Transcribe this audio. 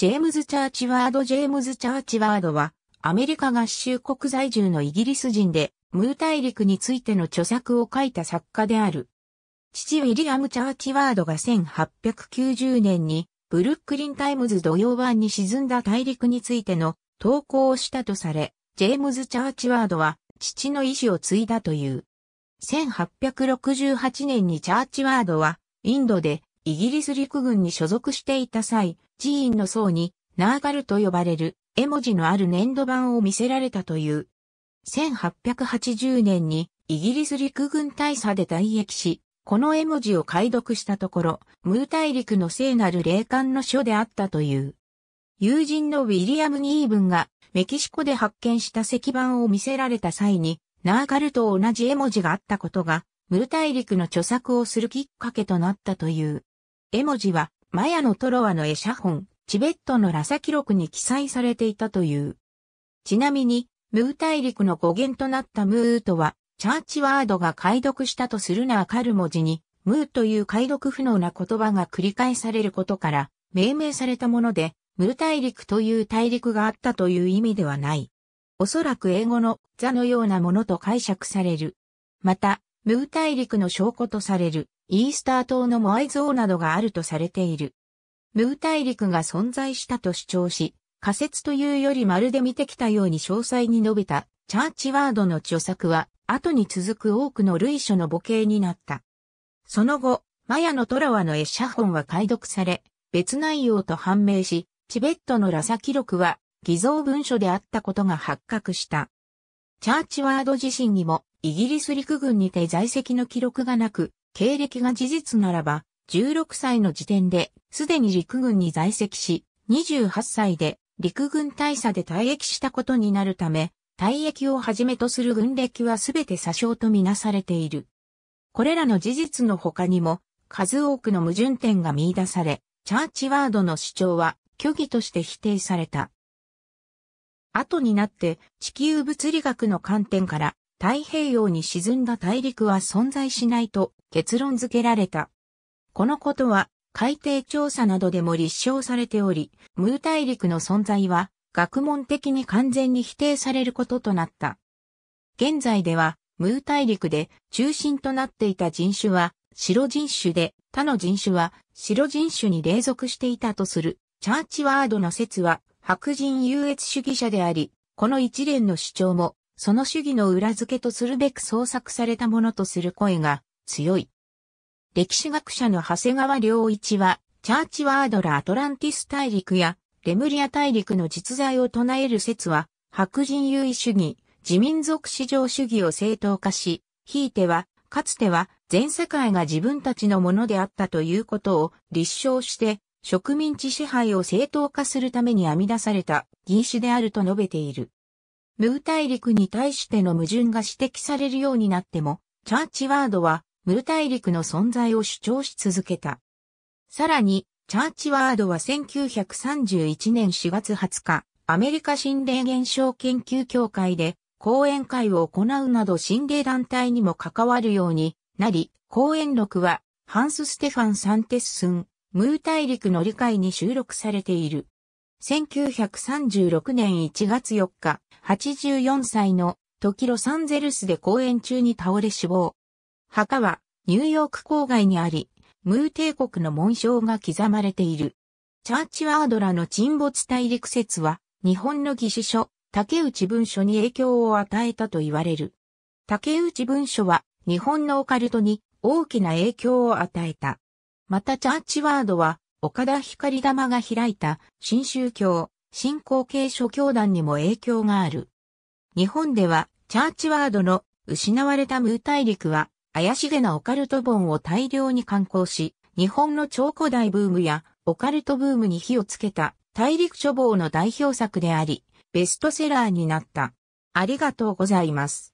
ジェームズ・チャーチワード・ジェームズ・チャーチワードは、アメリカ合衆国在住のイギリス人で、ムー大陸についての著作を書いた作家である。父ウィリアム・チャーチワードが1890年に、ブルックリン・タイムズ土曜版に沈んだ大陸についての投稿をしたとされ、ジェームズ・チャーチワードは父の意志を継いだという。1868年にチャーチワードはインドでイギリス陸軍に所属していた際、寺院の層に、ナーガルと呼ばれる、絵文字のある粘土板を見せられたという。1880年に、イギリス陸軍大佐で退役し、この絵文字を解読したところ、ムー大陸の聖なる霊感の書であったという。友人のウィリアム・ニーブンが、メキシコで発見した石板を見せられた際に、ナーガルと同じ絵文字があったことが、ムー大陸の著作をするきっかけとなったという。絵文字は、マヤのトロワの絵写本、チベットのラサ記録に記載されていたという。ちなみに、ムー大陸の語源となったムーとは、チャーチワードが解読したとするなあかる文字に、ムーという解読不能な言葉が繰り返されることから、命名されたもので、ムー大陸という大陸があったという意味ではない。おそらく英語の座のようなものと解釈される。また、ムー大陸の証拠とされるイースター島のモアイ像などがあるとされている。ムー大陸が存在したと主張し、仮説というよりまるで見てきたように詳細に述べたチャーチワードの著作は、後に続く多くの類書の母型になった。その後、マヤのトラワのエシャ本は解読され、別内容と判明し、チベットのラサ記録は偽造文書であったことが発覚した。チャーチワード自身にもイギリス陸軍にて在籍の記録がなく、経歴が事実ならば、16歳の時点で、すでに陸軍に在籍し、28歳で陸軍大佐で退役したことになるため、退役をはじめとする軍歴はすべて詐称とみなされている。これらの事実の他にも、数多くの矛盾点が見出され、チャーチワードの主張は虚偽として否定された。後になって地球物理学の観点から太平洋に沈んだ大陸は存在しないと結論付けられた。このことは海底調査などでも立証されており、ムー大陸の存在は学問的に完全に否定されることとなった。現在では、ムー大陸で中心となっていた人種は白人種で、他の人種は白人種に隷属していたとするチャーチワードの説は白人優越主義者であり、この一連の主張もその主義の裏付けとするべく創作されたものとする声が強い。歴史学者の長谷川良一は、チャーチワードラ・アトランティス大陸やレムリア大陸の実在を唱える説は、白人優位主義、自民族至上主義を正当化し、ひいては、かつては全世界が自分たちのものであったということを立証して、植民地支配を正当化するために編み出された義手であると述べている。ムー大陸に対しての矛盾が指摘されるようになっても、チャーチワードはムー大陸の存在を主張し続けた。さらに、チャーチワードは1931年4月20日、アメリカ心霊現象研究協会で講演会を行うなど心霊団体にも関わるようになり、講演録はハンス・ステファン・サンテッスン、ムー大陸の理解に収録されている。1936年1月4日、84歳の時ロサンゼルスで公演中に倒れ死亡。墓はニューヨーク郊外にあり、ムー帝国の紋章が刻まれている。チャーチワードラの沈没大陸説は、日本の義手書、竹内文書に影響を与えたと言われる。竹内文書は、日本のオカルトに大きな影響を与えた。またチャーチワードは、岡田光玉が開いた新宗教、新興系諸教団にも影響がある。日本では、チャーチワードの失われたムー大陸は、怪しげなオカルト本を大量に刊行し、日本の超古代ブームやオカルトブームに火をつけた大陸書房の代表作であり、ベストセラーになった。ありがとうございます。